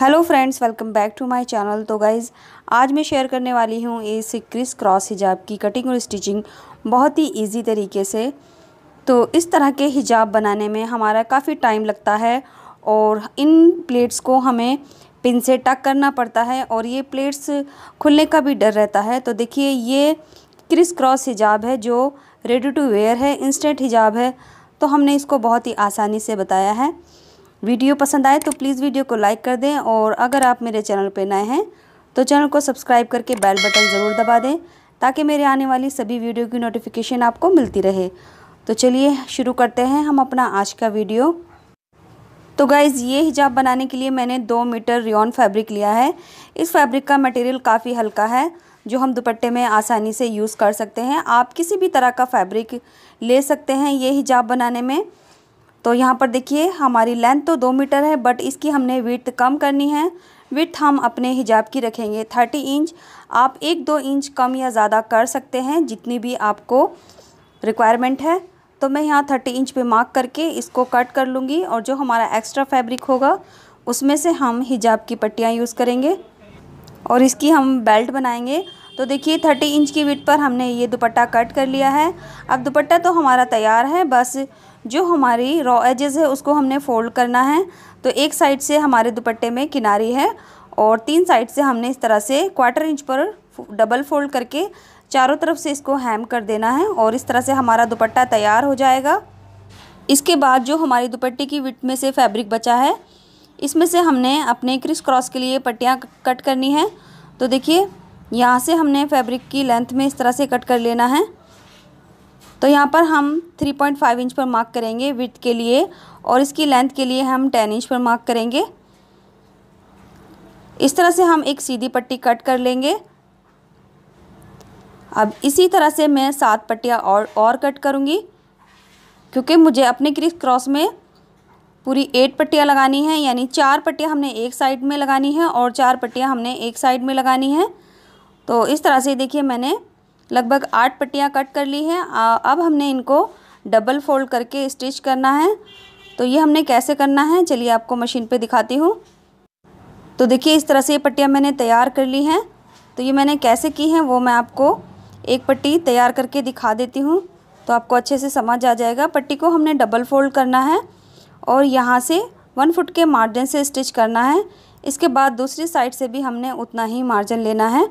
hello friends welcome back to my channel तो guys आज मैं शेयर करने वाली हूँ इस क्रिस क्रॉस हिजाब की कटिंग और स्टिचिंग बहुत ही इजी तरीके से तो इस तरह के हिजाब बनाने में हमारा काफ़ी टाइम लगता है और इन प्लेट्स को हमें पिन से टक करना पड़ता है और ये प्लेट्स खुलने का भी डर रहता है तो देखिए ये क्रिस क्रॉस हिजाब है जो रेडी टू वेयर है इंस्टेंट हिजाब है तो हमने इसको बहुत ही आसानी से बताया है वीडियो पसंद आए तो प्लीज़ वीडियो को लाइक कर दें और अगर आप मेरे चैनल पर नए हैं तो चैनल को सब्सक्राइब करके बेल बटन ज़रूर दबा दें ताकि मेरे आने वाली सभी वीडियो की नोटिफिकेशन आपको मिलती रहे तो चलिए शुरू करते हैं हम अपना आज का वीडियो तो गाइज़ ये हिजाब बनाने के लिए मैंने दो मीटर रियॉन फैब्रिक लिया है इस फैब्रिक का मटेरियल काफ़ी हल्का है जो हम दुपट्टे में आसानी से यूज़ कर सकते हैं आप किसी भी तरह का फैब्रिक ले सकते हैं ये हिजाब बनाने में तो यहाँ पर देखिए हमारी लेंथ तो दो मीटर है बट इसकी हमने विथ कम करनी है विथ हम अपने हिजाब की रखेंगे थर्टी इंच आप एक दो इंच कम या ज़्यादा कर सकते हैं जितनी भी आपको रिक्वायरमेंट है तो मैं यहाँ थर्टी इंच पे मार्क करके इसको कट कर लूँगी और जो हमारा एक्स्ट्रा फैब्रिक होगा उसमें से हम हिजाब की पट्टियाँ यूज़ करेंगे और इसकी हम बेल्ट बनाएंगे तो देखिए थर्टी इंच की विट पर हमने ये दुपट्टा कट कर लिया है अब दुपट्टा तो हमारा तैयार है बस जो हमारी रॉ एजेस है उसको हमने फोल्ड करना है तो एक साइड से हमारे दुपट्टे में किनारी है और तीन साइड से हमने इस तरह से क्वार्टर इंच पर डबल फोल्ड करके चारों तरफ से इसको हैम कर देना है और इस तरह से हमारा दुपट्टा तैयार हो जाएगा इसके बाद जो हमारी दुपट्टे की विट में से फैब्रिक बचा है इसमें से हमने अपने क्रिस क्रॉस के लिए पट्टियाँ कट करनी है तो देखिए यहाँ से हमने फैब्रिक की लेंथ में इस तरह से कट कर लेना है तो यहाँ पर हम 3.5 इंच पर मार्क करेंगे विथ के लिए और इसकी लेंथ के लिए हम 10 इंच पर मार्क करेंगे इस तरह से हम एक सीधी पट्टी कट कर लेंगे अब इसी तरह से मैं सात पट्टियाँ और और कट करूँगी क्योंकि मुझे अपने क्रिस क्रॉस में पूरी एट पट्टियाँ लगानी हैं यानी चार पट्टियाँ हमने एक साइड में लगानी हैं और चार पट्टियाँ हमने एक साइड में लगानी हैं तो इस तरह से देखिए मैंने लगभग आठ पट्टियाँ कट कर ली हैं अब हमने इनको डबल फोल्ड करके स्टिच करना है तो ये हमने कैसे करना है चलिए आपको मशीन पे दिखाती हूँ तो देखिए इस तरह से ये पट्टियाँ मैंने तैयार कर ली हैं तो ये मैंने कैसे की हैं वो मैं आपको एक पट्टी तैयार करके दिखा देती हूँ तो आपको अच्छे से समझ आ जाएगा पट्टी को हमने डबल फोल्ड करना है और यहाँ से वन फुट के मार्जिन से स्टिच करना है इसके बाद दूसरी साइड से भी हमने उतना ही मार्जिन लेना है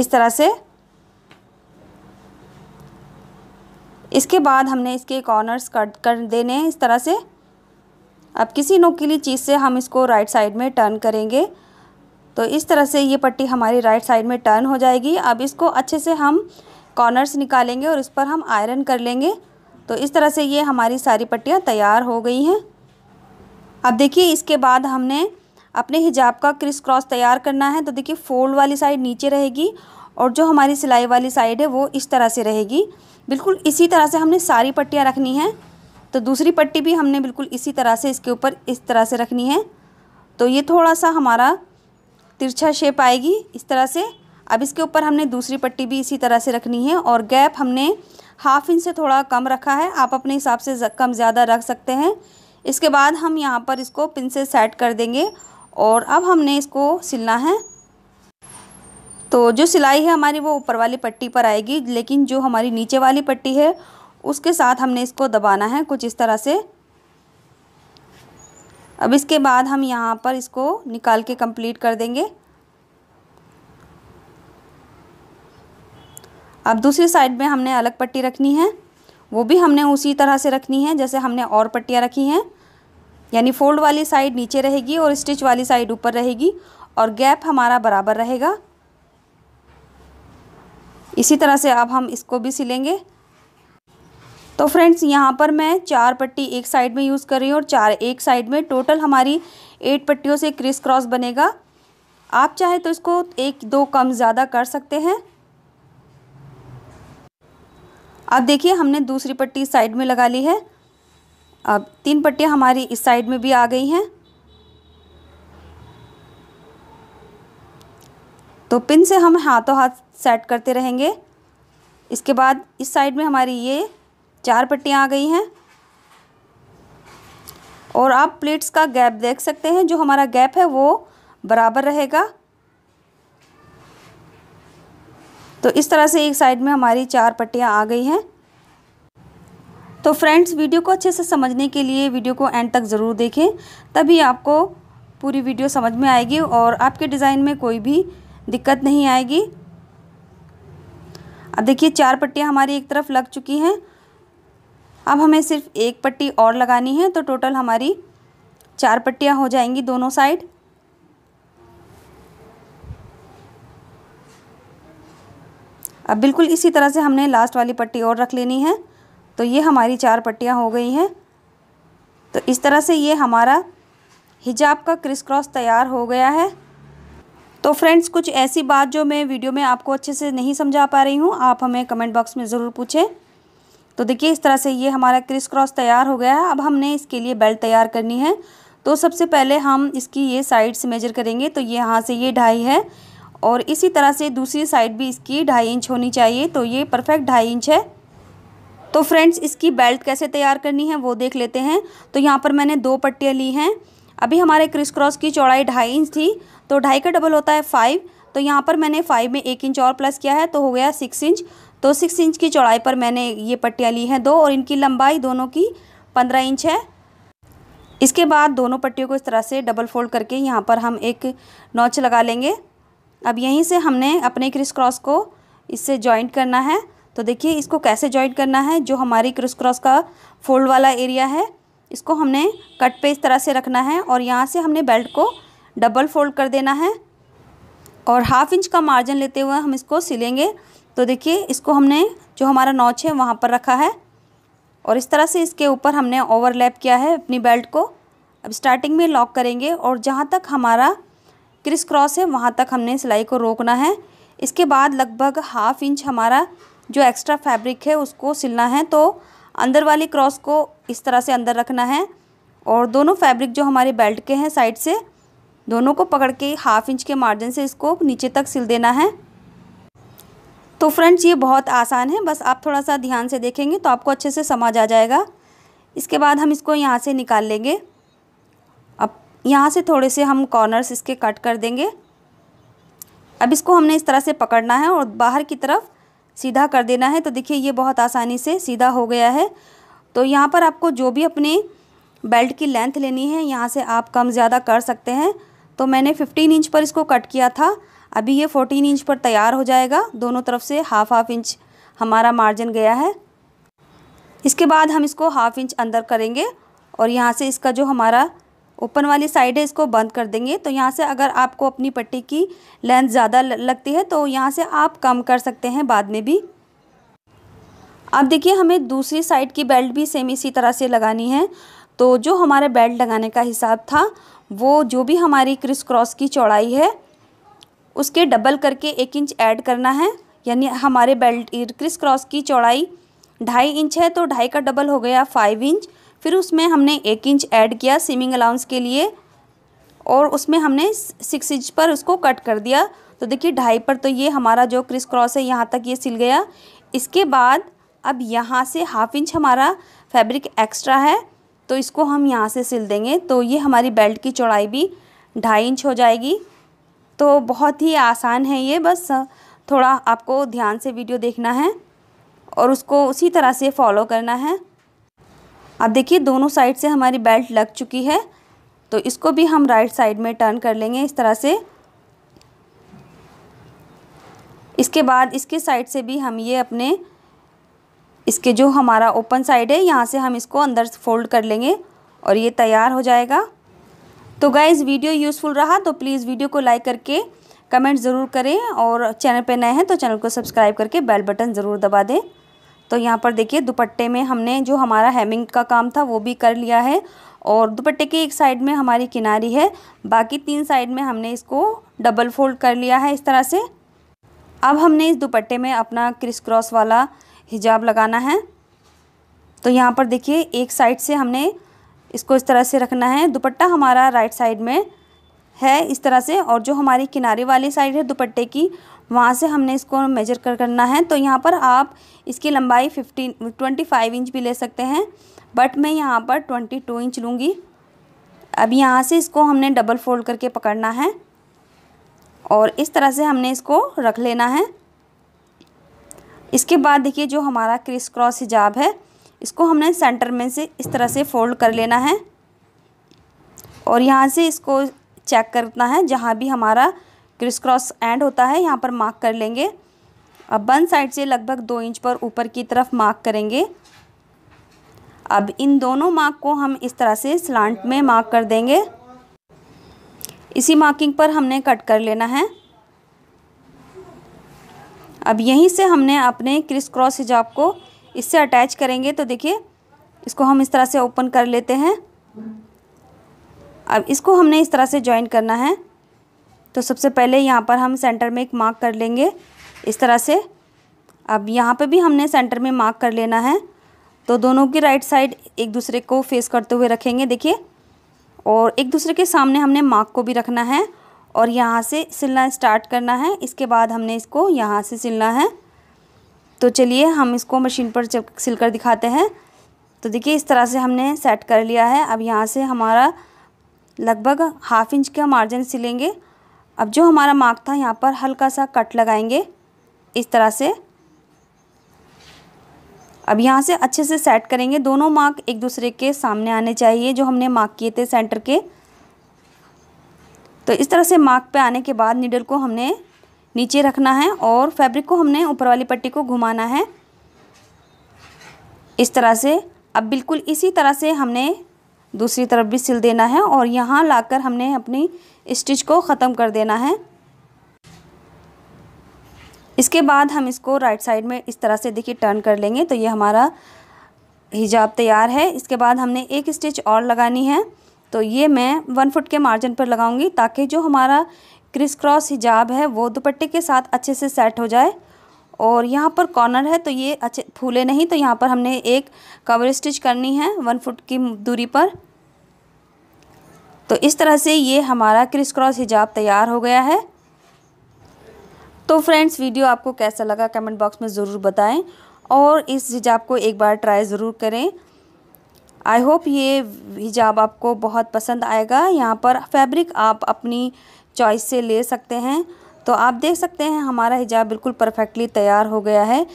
इस तरह से इसके बाद हमने इसके कॉर्नर्स कट कर देने हैं इस तरह से अब किसी नोकीली चीज़ से हम इसको राइट साइड में टर्न करेंगे तो इस तरह से ये पट्टी हमारी राइट साइड में टर्न हो जाएगी अब इसको अच्छे से हम कॉर्नर्स निकालेंगे और इस पर हम आयरन कर लेंगे तो इस तरह से ये हमारी सारी पट्टियाँ तैयार हो गई हैं अब देखिए इसके बाद हमने अपने हिजाब का क्रिस क्रॉस तैयार करना है तो देखिए फोल्ड वाली साइड नीचे रहेगी और जो हमारी सिलाई वाली साइड है वो इस तरह से रहेगी बिल्कुल इसी तरह से हमने सारी पट्टियाँ रखनी हैं तो दूसरी पट्टी भी हमने बिल्कुल इसी तरह से इसके ऊपर इस तरह से रखनी है तो ये थोड़ा सा हमारा तिरछा शेप आएगी इस तरह से अब इसके ऊपर हमने दूसरी पट्टी भी इसी तरह से रखनी है और गैप हमने हाफ इंच से थोड़ा कम रखा है आप अपने हिसाब से कम ज़्यादा रख सकते हैं इसके बाद हम यहाँ पर इसको पिन से सेट कर देंगे और अब हमने इसको सिलना है तो जो सिलाई है हमारी वो ऊपर वाली पट्टी पर आएगी लेकिन जो हमारी नीचे वाली पट्टी है उसके साथ हमने इसको दबाना है कुछ इस तरह से अब इसके बाद हम यहाँ पर इसको निकाल के कंप्लीट कर देंगे अब दूसरी साइड में हमने अलग पट्टी रखनी है वो भी हमने उसी तरह से रखनी है जैसे हमने और पट्टियाँ रखी हैं यानी फोल्ड वाली साइड नीचे रहेगी और स्टिच वाली साइड ऊपर रहेगी और गैप हमारा बराबर रहेगा इसी तरह से अब हम इसको भी सिलेंगे तो फ्रेंड्स यहाँ पर मैं चार पट्टी एक साइड में यूज़ कर रही हूँ और चार एक साइड में टोटल हमारी एट पट्टियों से क्रिस क्रॉस बनेगा आप चाहे तो इसको एक दो कम ज़्यादा कर सकते हैं अब देखिए हमने दूसरी पट्टी साइड में लगा ली है अब तीन पट्टियाँ हमारी इस साइड में भी आ गई हैं तो पिन से हम हाथों हाथ सेट करते रहेंगे इसके बाद इस साइड में हमारी ये चार पट्टियाँ आ गई हैं और आप प्लेट्स का गैप देख सकते हैं जो हमारा गैप है वो बराबर रहेगा तो इस तरह से एक साइड में हमारी चार पट्टियाँ आ गई हैं तो फ्रेंड्स वीडियो को अच्छे से समझने के लिए वीडियो को एंड तक ज़रूर देखें तभी आपको पूरी वीडियो समझ में आएगी और आपके डिज़ाइन में कोई भी दिक्कत नहीं आएगी अब देखिए चार पट्टियाँ हमारी एक तरफ लग चुकी हैं अब हमें सिर्फ एक पट्टी और लगानी है तो टोटल हमारी चार पट्टियाँ हो जाएंगी दोनों साइड अब बिल्कुल इसी तरह से हमने लास्ट वाली पट्टी और रख लेनी है तो ये हमारी चार पट्टियाँ हो गई हैं तो इस तरह से ये हमारा हिजाब का क्रिस क्रॉस तैयार हो गया है तो फ्रेंड्स कुछ ऐसी बात जो मैं वीडियो में आपको अच्छे से नहीं समझा पा रही हूँ आप हमें कमेंट बॉक्स में ज़रूर पूछें तो देखिए इस तरह से ये हमारा क्रिस क्रॉस तैयार हो गया है अब हमने इसके लिए बेल्ट तैयार करनी है तो सबसे पहले हम इसकी ये साइड से मेजर करेंगे तो ये यहाँ से ये ढाई है और इसी तरह से दूसरी साइड भी इसकी ढाई इंच होनी चाहिए तो ये परफेक्ट ढाई इंच है तो फ्रेंड्स इसकी बेल्ट कैसे तैयार करनी है वो देख लेते हैं तो यहाँ पर मैंने दो पट्टियाँ ली हैं अभी हमारे क्रिस क्रॉस की चौड़ाई ढाई इंच थी तो ढाई का डबल होता है फाइव तो यहाँ पर मैंने फाइव में एक इंच और प्लस किया है तो हो गया सिक्स इंच तो सिक्स इंच की चौड़ाई पर मैंने ये पट्टियाँ ली हैं दो और इनकी लंबाई दोनों की पंद्रह इंच है इसके बाद दोनों पट्टियों को इस तरह से डबल फोल्ड करके यहाँ पर हम एक नोच लगा लेंगे अब यहीं से हमने अपने क्रिस क्रॉस को इससे जॉइंट करना है तो देखिए इसको कैसे जॉइंट करना है जो हमारी क्रिस क्रॉस का फोल्ड वाला एरिया है इसको हमने कट पे इस तरह से रखना है और यहाँ से हमने बेल्ट को डबल फोल्ड कर देना है और हाफ इंच का मार्जिन लेते हुए हम इसको सिलेंगे तो देखिए इसको हमने जो हमारा नॉच है वहाँ पर रखा है और इस तरह से इसके ऊपर हमने ओवरलैप किया है अपनी बेल्ट को अब स्टार्टिंग में लॉक करेंगे और जहाँ तक हमारा क्रिस क्रॉस है वहाँ तक हमने सिलाई को रोकना है इसके बाद लगभग हाफ इंच हमारा जो एक्स्ट्रा फैब्रिक है उसको सिलना है तो अंदर वाली क्रॉस को इस तरह से अंदर रखना है और दोनों फैब्रिक जो हमारे बेल्ट के हैं साइड से दोनों को पकड़ के हाफ इंच के मार्जिन से इसको नीचे तक सिल देना है तो फ्रेंड्स ये बहुत आसान है बस आप थोड़ा सा ध्यान से देखेंगे तो आपको अच्छे से समझ आ जाएगा इसके बाद हम इसको यहाँ से निकाल लेंगे अब यहाँ से थोड़े से हम कॉर्नर्स इसके कट कर देंगे अब इसको हमने इस तरह से पकड़ना है और बाहर की तरफ सीधा कर देना है तो देखिए ये बहुत आसानी से सीधा हो गया है तो यहाँ पर आपको जो भी अपने बेल्ट की लेंथ लेनी है यहाँ से आप कम ज़्यादा कर सकते हैं तो मैंने फिफ्टीन इंच पर इसको कट किया था अभी ये फोर्टीन इंच पर तैयार हो जाएगा दोनों तरफ से हाफ हाफ इंच हमारा मार्जिन गया है इसके बाद हम इसको हाफ इंच अंदर करेंगे और यहाँ से इसका जो हमारा ओपन वाली साइड है इसको बंद कर देंगे तो यहाँ से अगर आपको अपनी पट्टी की लेंथ ज़्यादा लगती है तो यहाँ से आप कम कर सकते हैं बाद में भी अब देखिए हमें दूसरी साइड की बेल्ट भी सेम इसी तरह से लगानी है तो जो हमारे बेल्ट लगाने का हिसाब था वो जो भी हमारी क्रिस क्रॉस की चौड़ाई है उसके डबल करके एक इंच ऐड करना है यानी हमारे बेल्ट क्रिस क्रॉस की चौड़ाई ढाई इंच है तो ढाई का डबल हो गया फाइव इंच फिर उसमें हमने एक इंच ऐड किया सीमिंग अलाउंस के लिए और उसमें हमने सिक्स इंच पर उसको कट कर दिया तो देखिए ढाई पर तो ये हमारा जो क्रिस क्रॉस है यहाँ तक ये सिल गया इसके बाद अब यहाँ से हाफ इंच हमारा फैब्रिक एक्स्ट्रा है तो इसको हम यहाँ से सिल देंगे तो ये हमारी बेल्ट की चौड़ाई भी ढाई इंच हो जाएगी तो बहुत ही आसान है ये बस थोड़ा आपको ध्यान से वीडियो देखना है और उसको उसी तरह से फॉलो करना है अब देखिए दोनों साइड से हमारी बेल्ट लग चुकी है तो इसको भी हम राइट साइड में टर्न कर लेंगे इस तरह से इसके बाद इसके साइड से भी हम ये अपने इसके जो हमारा ओपन साइड है यहाँ से हम इसको अंदर फोल्ड कर लेंगे और ये तैयार हो जाएगा तो गाइज़ वीडियो यूज़फुल रहा तो प्लीज़ वीडियो को लाइक करके कमेंट ज़रूर करें और चैनल पे नए हैं तो चैनल को सब्सक्राइब करके बेल बटन ज़रूर दबा दें तो यहाँ पर देखिए दुपट्टे में हमने जो हमारा हेमिंग का काम था वो भी कर लिया है और दुपट्टे के एक साइड में हमारी किनारी है बाकी तीन साइड में हमने इसको डबल फोल्ड कर लिया है इस तरह से अब हमने इस दुपट्टे में अपना क्रिस क्रॉस वाला हिजाब लगाना है तो यहाँ पर देखिए एक साइड से हमने इसको इस तरह से रखना है दुपट्टा हमारा राइट साइड में है इस तरह से और जो हमारी किनारे वाली साइड है दुपट्टे की वहाँ से हमने इसको मेजर कर करना है तो यहाँ पर आप इसकी लंबाई फिफ्टीन ट्वेंटी फाइव इंच भी ले सकते हैं बट मैं यहाँ पर ट्वेंटी टू इंच लूँगी अब यहाँ से इसको हमने डबल फोल्ड करके पकड़ना है और इस तरह से हमने इसको रख लेना है इसके बाद देखिए जो हमारा क्रिस क्रॉस हिजाब है इसको हमने सेंटर में से इस तरह से फोल्ड कर लेना है और यहाँ से इसको चेक करना है जहाँ भी हमारा क्रिस क्रॉस एंड होता है यहाँ पर मार्क कर लेंगे अब वन साइड से लगभग दो इंच पर ऊपर की तरफ मार्क करेंगे अब इन दोनों मार्क को हम इस तरह से स्लांट में मार्क कर देंगे इसी मार्किंग पर हमने कट कर लेना है अब यहीं से हमने अपने क्रिस क्रॉस हिजाब को इससे अटैच करेंगे तो देखिए इसको हम इस तरह से ओपन कर लेते हैं अब इसको हमने इस तरह से ज्वाइन करना है तो सबसे पहले यहाँ पर हम सेंटर में एक मार्क कर लेंगे इस तरह से अब यहाँ पर भी हमने सेंटर में मार्क कर लेना है तो दोनों की राइट साइड एक दूसरे को फेस करते हुए रखेंगे देखिए और एक दूसरे के सामने हमने मार्क को भी रखना है और यहाँ से सिलना स्टार्ट करना है इसके बाद हमने इसको यहाँ से सिलना है तो चलिए हम इसको मशीन पर सिल कर दिखाते हैं तो देखिए इस तरह से हमने सेट कर लिया है अब यहाँ से हमारा लगभग हाफ इंच का मार्जिन सिलेंगे अब जो हमारा मार्क था यहाँ पर हल्का सा कट लगाएंगे इस तरह से अब यहाँ से अच्छे से सेट करेंगे दोनों मार्क एक दूसरे के सामने आने चाहिए जो हमने मार्क किए थे सेंटर के तो इस तरह से मार्क पे आने के बाद नीडल को हमने नीचे रखना है और फैब्रिक को हमने ऊपर वाली पट्टी को घुमाना है इस तरह से अब बिल्कुल इसी तरह से हमने दूसरी तरफ भी सिल देना है और यहाँ लाकर हमने अपनी स्टिच को ख़त्म कर देना है इसके बाद हम इसको राइट साइड में इस तरह से देखिए टर्न कर लेंगे तो ये हमारा हिजाब तैयार है इसके बाद हमने एक स्टिच और लगानी है तो ये मैं वन फुट के मार्जिन पर लगाऊंगी ताकि जो हमारा क्रिस क्रॉस हिजाब है वो दुपट्टे के साथ अच्छे से सेट हो जाए और यहाँ पर कॉर्नर है तो ये अच्छे फूले नहीं तो यहाँ पर हमने एक कवर स्टिच करनी है वन फुट की दूरी पर तो इस तरह से ये हमारा क्रिस क्रॉस हिजाब तैयार हो गया है तो फ्रेंड्स वीडियो आपको कैसा लगा कमेंट बॉक्स में ज़रूर बताएं और इस हिजाब को एक बार ट्राई ज़रूर करें आई होप ये हिजाब आपको बहुत पसंद आएगा यहाँ पर फैब्रिक आप अपनी चॉइस से ले सकते हैं तो आप देख सकते हैं हमारा हिजाब बिल्कुल परफेक्टली तैयार हो गया है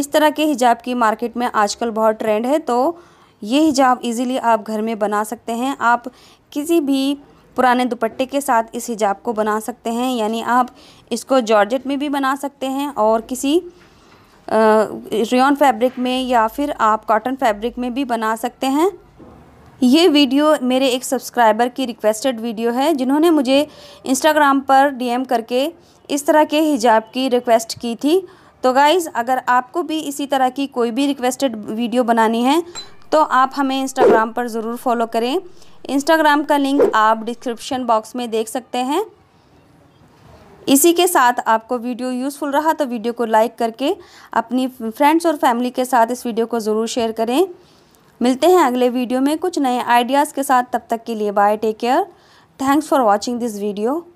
इस तरह के हिजाब की मार्केट में आजकल बहुत ट्रेंड है तो ये हिजाब इजीली आप घर में बना सकते हैं आप किसी भी पुराने दुपट्टे के साथ इस हिजाब को बना सकते हैं यानी आप इसको जॉर्जेट में भी बना सकते हैं और किसी रेयन फैब्रिक में या फिर आप कॉटन फैब्रिक में भी बना सकते हैं ये वीडियो मेरे एक सब्सक्राइबर की रिक्वेस्टेड वीडियो है जिन्होंने मुझे इंस्टाग्राम पर डीएम करके इस तरह के हिजाब की रिक्वेस्ट की थी तो गाइज़ अगर आपको भी इसी तरह की कोई भी रिक्वेस्टेड वीडियो बनानी है तो आप हमें इंस्टाग्राम पर ज़रूर फॉलो करें इंस्टाग्राम का लिंक आप डिस्क्रिप्शन बॉक्स में देख सकते हैं इसी के साथ आपको वीडियो यूज़फुल रहा तो वीडियो को लाइक करके अपनी फ्रेंड्स और फैमिली के साथ इस वीडियो को ज़रूर शेयर करें मिलते हैं अगले वीडियो में कुछ नए आइडियाज़ के साथ तब तक के लिए bye take care thanks for watching this video